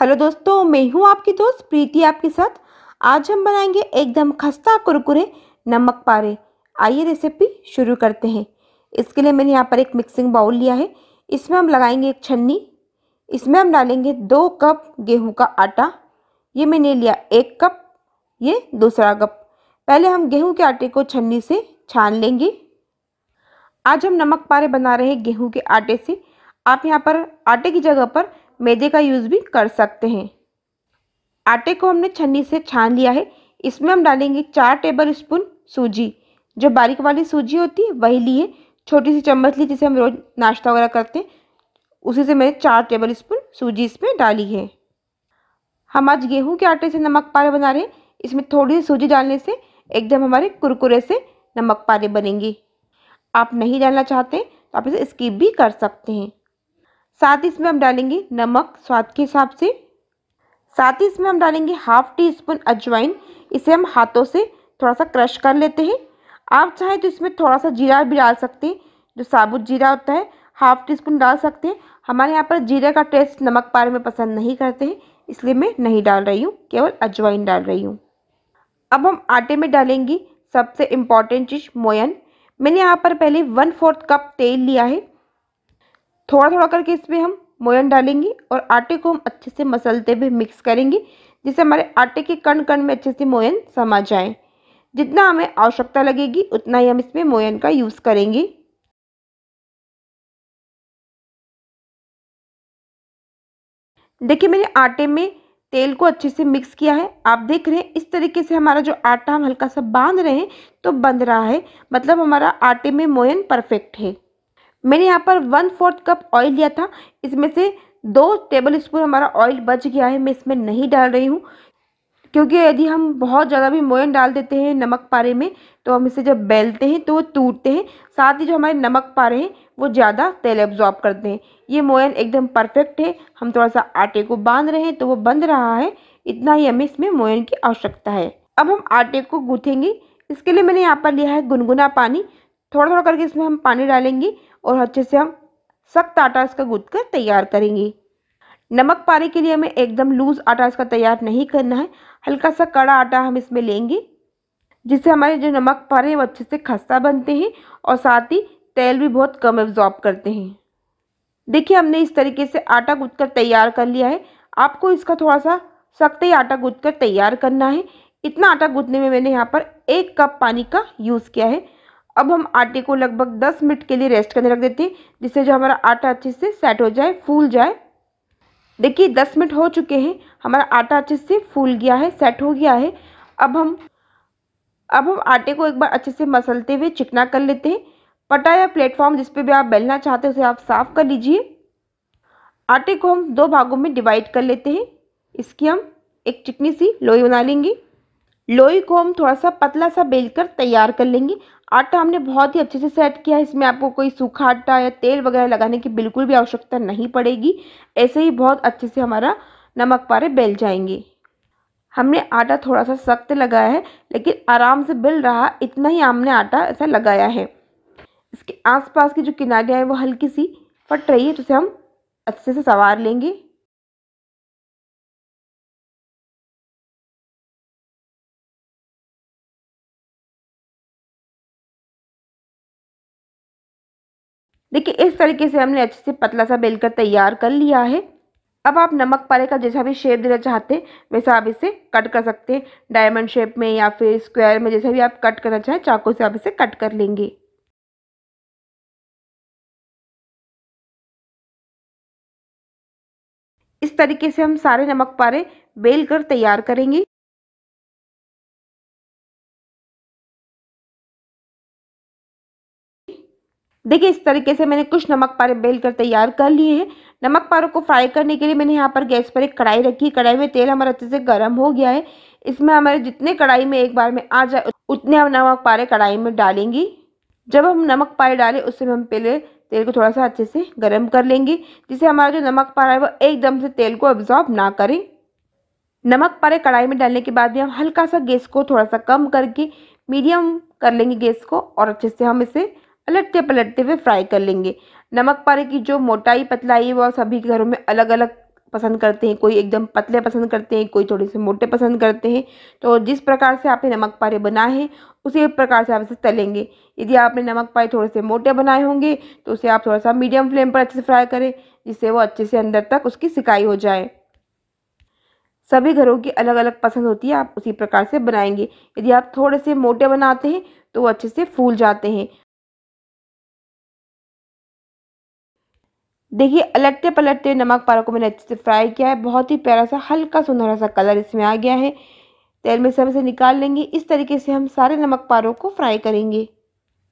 hello दोस्तों मैं हूं आपकी दोस्त प्रीति आपके साथ आज हम बनाएंगे एकदम खस्ता कुरकुरे नमक पारे आइए रेसिपी शुरू करते हैं इसके लिए मैंने यहाँ पर एक मिक्सिंग बाउल लिया है इसमें हम लगाएंगे एक छन्नी इसमें हम डालेंगे दो कप गेहूं का आटा ये मैंने लिया एक कप ये दूसरा कप पहले हम गेहूँ के आटे को छन्नी से छान लेंगे आज हम नमक पारे बना रहे हैं गेहूँ के आटे से आप यहाँ पर आटे की जगह पर मैदे का यूज़ भी कर सकते हैं आटे को हमने छन्नी से छान लिया है इसमें हम डालेंगे चार टेबल स्पून सूजी जो बारीक वाली सूजी होती है वही ली है छोटी सी चम्मच ली जिसे हम रोज़ नाश्ता वगैरह करते हैं उसी से मैंने चार टेबल स्पून सूजी इसमें डाली है हम आज गेहूं के आटे से नमक पारे बना रहे हैं इसमें थोड़ी सी सूजी डालने से एकदम हमारे कुरकुरे से नमक पारे बनेंगे आप नहीं डालना चाहते तो आप इसे स्किप भी कर सकते हैं साथ ही इसमें हम डालेंगे नमक स्वाद के हिसाब से साथ ही इसमें हम डालेंगे हाफ टी स्पून अजवाइन इसे हम हाथों से थोड़ा सा क्रश कर लेते हैं आप चाहें तो इसमें थोड़ा सा जीरा भी डाल सकते हैं जो साबुत जीरा होता है हाफ टी स्पून डाल सकते हैं हमारे यहाँ पर जीरे का टेस्ट नमक पारे में पसंद नहीं करते हैं इसलिए मैं नहीं डाल रही हूँ केवल अजवाइन डाल रही हूँ अब हम आटे में डालेंगे सबसे इम्पॉर्टेंट चीज़ मोयन मैंने यहाँ पर पहले वन फोर्थ कप तेल लिया है थोड़ा थोड़ा करके इसमें हम मोयन डालेंगे और आटे को हम अच्छे से मसलते हुए मिक्स करेंगे जिससे हमारे आटे के कण कण में अच्छे से मोयन समा जाए जितना हमें आवश्यकता लगेगी उतना ही हम इसमें मोयन का यूज़ करेंगे देखिए मैंने आटे में तेल को अच्छे से मिक्स किया है आप देख रहे हैं इस तरीके से हमारा जो आटा हम हल्का सा बांध रहे हैं तो बंध रहा है मतलब हमारा आटे में मोयन परफेक्ट है मैंने यहाँ पर वन फोर्थ कप ऑयल लिया था इसमें से दो टेबल स्पून हमारा ऑयल बच गया है मैं इसमें नहीं डाल रही हूँ क्योंकि यदि हम बहुत ज़्यादा भी मोयन डाल देते हैं नमक पारे में तो हम इसे जब बेलते हैं तो वो टूटते हैं साथ ही जो हमारे नमक पारे हैं वो ज़्यादा तेल एब्जॉर्ब करते हैं ये मोयन एकदम परफेक्ट है हम थोड़ा सा आटे को बांध रहे हैं तो वो बंध रहा है इतना ही हमें इसमें मोयन की आवश्यकता है अब हम आटे को गूँथेंगे इसके लिए मैंने यहाँ पर लिया है गुनगुना पानी थोड़ा थोड़ा करके इसमें हम पानी डालेंगे और अच्छे से हम सख्त आटा इसका गूद कर तैयार करेंगे नमक पारे के लिए हमें एकदम लूज आटा इसका तैयार नहीं करना है हल्का सा कड़ा आटा हम इसमें लेंगे जिससे हमारे जो नमक पारे हैं वो अच्छे से खस्ता बनते हैं और साथ ही तेल भी बहुत कम एब्जॉर्ब करते हैं देखिए हमने इस तरीके से आटा गूंथ कर तैयार कर लिया है आपको इसका थोड़ा सा सख्त ही आटा गूंथ कर तैयार करना है इतना आटा गूंथने में मैंने यहाँ पर एक कप पानी का यूज़ किया है अब हम आटे को लगभग 10 मिनट के लिए रेस्ट करने रख देते हैं जिससे जो हमारा आटा अच्छे से सेट हो जाए फूल जाए देखिए 10 मिनट हो चुके हैं हमारा आटा अच्छे से फूल गया है सेट हो गया है अब हम अब हम आटे को एक बार अच्छे से मसलते हुए चिकना कर लेते हैं पटा या प्लेटफॉर्म जिस पर भी आप बेलना चाहते हैं उसे आप साफ़ कर लीजिए आटे को हम दो भागों में डिवाइड कर लेते हैं इसकी हम एक चिकनी सी लोई बना लेंगे लोई को हम थोड़ा सा पतला सा बेल कर तैयार कर लेंगे आटा हमने बहुत ही अच्छे से सेट किया है इसमें आपको कोई सूखा आटा या तेल वगैरह लगाने की बिल्कुल भी आवश्यकता नहीं पड़ेगी ऐसे ही बहुत अच्छे से हमारा नमक पारे बेल जाएंगे हमने आटा थोड़ा सा सख्त लगाया है लेकिन आराम से बिल रहा इतना ही हमने आटा ऐसा लगाया है इसके आसपास की जो किनारियाँ हैं वो हल्की सी फट रही है तो उसे हम अच्छे से संवार लेंगे देखिए इस तरीके से हमने अच्छे से पतला सा बेलकर तैयार कर लिया है अब आप नमक पारे का जैसा भी शेप देना चाहते हैं वैसा आप इसे कट कर सकते हैं डायमंड शेप में या फिर स्क्वायर में जैसा भी आप कट करना चाहें चाकू से आप इसे कट कर लेंगे इस तरीके से हम सारे नमक पारे बेल कर तैयार करेंगे देखिए इस तरीके से मैंने कुछ नमक पारे बेल कर तैयार कर लिए हैं नमक पारों को फ्राई करने के लिए मैंने यहाँ पर गैस पर एक कढ़ाई रखी कढ़ाई में तेल हमारा अच्छे से गर्म हो गया है इसमें हमारे जितने कढ़ाई में एक बार में आ जाए उतने हम नमक पारे कढ़ाई में डालेंगी जब हम नमक पारे डालें उस समय हम पहले तेल को थोड़ा सा अच्छे से गर्म कर लेंगे जिससे हमारा जो नमक पारा है वो एकदम से तेल को अब्जॉर्ब ना करें नमक पारे कढ़ाई में डालने के बाद भी हम हल्का सा गैस को थोड़ा सा कम करके मीडियम कर लेंगे गैस को और अच्छे से हम इसे पलटते पलटते हुए फ्राई कर लेंगे नमक पारे की जो मोटाई पतलाई है वह सभी घरों में अलग अलग पसंद करते हैं कोई एकदम पतले पसंद करते हैं कोई थोड़े से मोटे पसंद करते हैं तो जिस प्रकार से आपने नमक पारे बनाए हैं उसी प्रकार से आप इसे तलेंगे यदि आपने नमक पारे थोड़े से मोटे बनाए होंगे तो उसे आप थोड़ा सा मीडियम फ्लेम पर अच्छे से फ्राई करें जिससे वो अच्छे से अंदर तक उसकी सिकाई हो जाए सभी घरों की अलग अलग पसंद होती है आप उसी प्रकार से बनाएंगे यदि आप थोड़े से मोटे बनाते हैं तो वो अच्छे से फूल जाते हैं देखिए अलटते पलटते नमक पारों को मैंने अच्छे से फ्राई किया है बहुत ही प्यारा सा हल्का सुनहरा सा कलर इसमें आ गया है तेल में सब इसे निकाल लेंगे इस तरीके से हम सारे नमक पारों को फ्राई करेंगे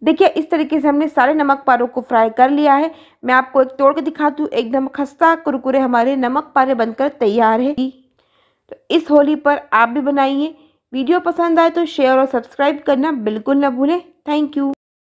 देखिए इस तरीके से हमने सारे नमक पारों को फ्राई कर लिया है मैं आपको एक तोड़ के दिखा दूँ एकदम खस्ता कुरकुरे हमारे नमक पारे बनकर तैयार है तो इस होली पर आप भी बनाइए वीडियो पसंद आए तो शेयर और सब्सक्राइब करना बिल्कुल ना भूलें थैंक यू